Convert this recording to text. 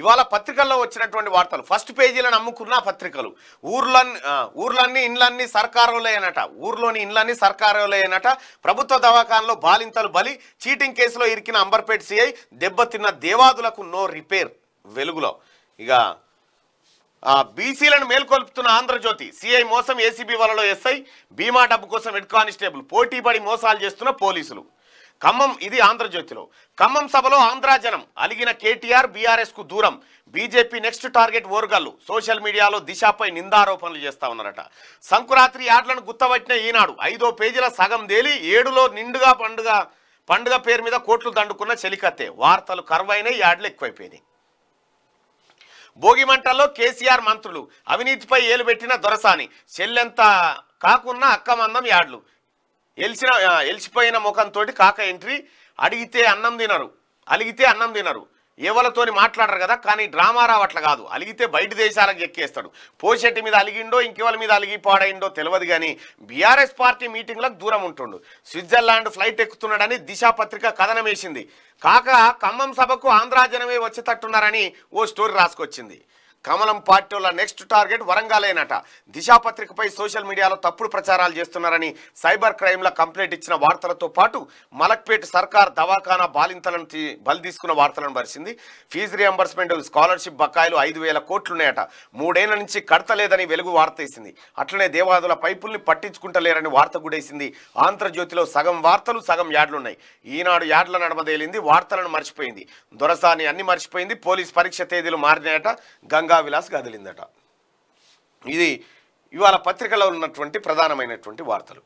ఇవాళ పత్రికల్లో వచ్చినటువంటి వార్తలు ఫస్ట్ పేజీలను నమ్ముకున్న పత్రికలు ఊర్లన్నీ ఊర్లన్నీ ఇండ్లన్నీ సర్కారులేనట ఊర్లోని ఇండ్లన్నీ సర్కారులేనట ప్రభుత్వ దవాఖానలో బాలింతలు బలి చీటింగ్ కేసులో ఇరికిన అంబర్పేట్ సిఐ దెబ్బతిన్న దేవాదులకు నో రిపేర్ వెలుగులో ఇక బీసీలను మేల్కొల్పుతున్న ఆంధ్రజ్యోతి సిఐ మోసం ఏసీబీ వలలో ఎస్ఐ బీమా డబ్బు కోసం హెడ్ కానిస్టేబుల్ పోటీపడి మోసాలు చేస్తున్న పోలీసులు ఖమ్మం ఇది ఆంధ్రజ్యోతిలో ఖమ్మం సభలో ఆంధ్రాజనం అలిగిన కేటీఆర్ బీఆర్ఎస్కు దూరం BJP next target Orugallu social మీడియాలో దిశపై నిందారోపణలు చేస్తా ఉన్నారట సంకురాత్రి యాడ్లను గుర్తపట్టిన ఈనాడు ఐదో పేజీల సగం దేలి ఏడులో నిండుగా పండుగ పండుగ పేరు మీద కోట్లు దండుకున్న చెలికత్తే వార్తలు కరువైన యాడ్లు ఎక్కువైపోయినాయి భోగిమంటల్లో కేసీఆర్ మంత్రులు అవినీతిపై ఏలుబెట్టిన దొరసాని చెల్లెంత కాకున్నా అక్కమందం యాడ్లు ఎలిసిన ఎలిసిపోయిన ముఖంతో కాక ఎంట్రీ అడిగితే అన్నం తినరు అలిగితే అన్నం తినరు ఎవరితోని మాట్లాడరు కదా కానీ డ్రామా రావట్ల కాదు అలిగితే బయట దేశాలకు ఎక్కేస్తాడు పోషెట్టి మీద అలిగిండో ఇంకెవరి మీద అలిగి పాడైండో తెలియదు కానీ బీఆర్ఎస్ పార్టీ మీటింగ్లకు దూరం ఉంటుండు స్విట్జర్లాండ్ ఫ్లైట్ ఎక్కుతున్నాడని దిశా పత్రిక కథనం వేసింది కాక ఖమ్మం సభకు ఆంధ్రాజనమే వచ్చేటట్టున్నారని ఓ స్టోరీ రాసుకొచ్చింది కమలం పార్టీల నెక్స్ట్ టార్గెట్ వరంగలేనట దిశాపత్రికపై సోషల్ మీడియాలో తప్పుడు ప్రచారాలు చేస్తున్నారని సైబర్ క్రైమ్ల కంప్లైంట్ ఇచ్చిన వార్తలతో పాటు మలక్పేట సర్కార్ దవాఖానా బాలింతలను బలి తీసుకున్న వార్తలను భరిచింది ఫీజు రియంబర్స్మెంట్ స్కాలర్షిప్ బకాయిలు ఐదు వేల కోట్లున్నాయట మూడేళ్ల నుంచి కడతలేదని వెలుగు వార్త వేసింది అట్లనే దేవాదుల పైపుల్ని పట్టించుకుంటలేరని వార్త గుడేసింది ఆంధ్రజ్యోతిలో సగం వార్తలు సగం యాడ్లున్నాయి ఈనాడు యాడ్ల నడమదేలింది వార్తలను మర్చిపోయింది దొరసాని అన్ని మర్చిపోయింది పోలీస్ పరీక్ష తేదీలు మారినాయట గంగ గంగా విలాస్ కదిలిందట ఇది ఇవాళ పత్రికలో ఉన్నటువంటి ప్రధానమైనటువంటి వార్తలు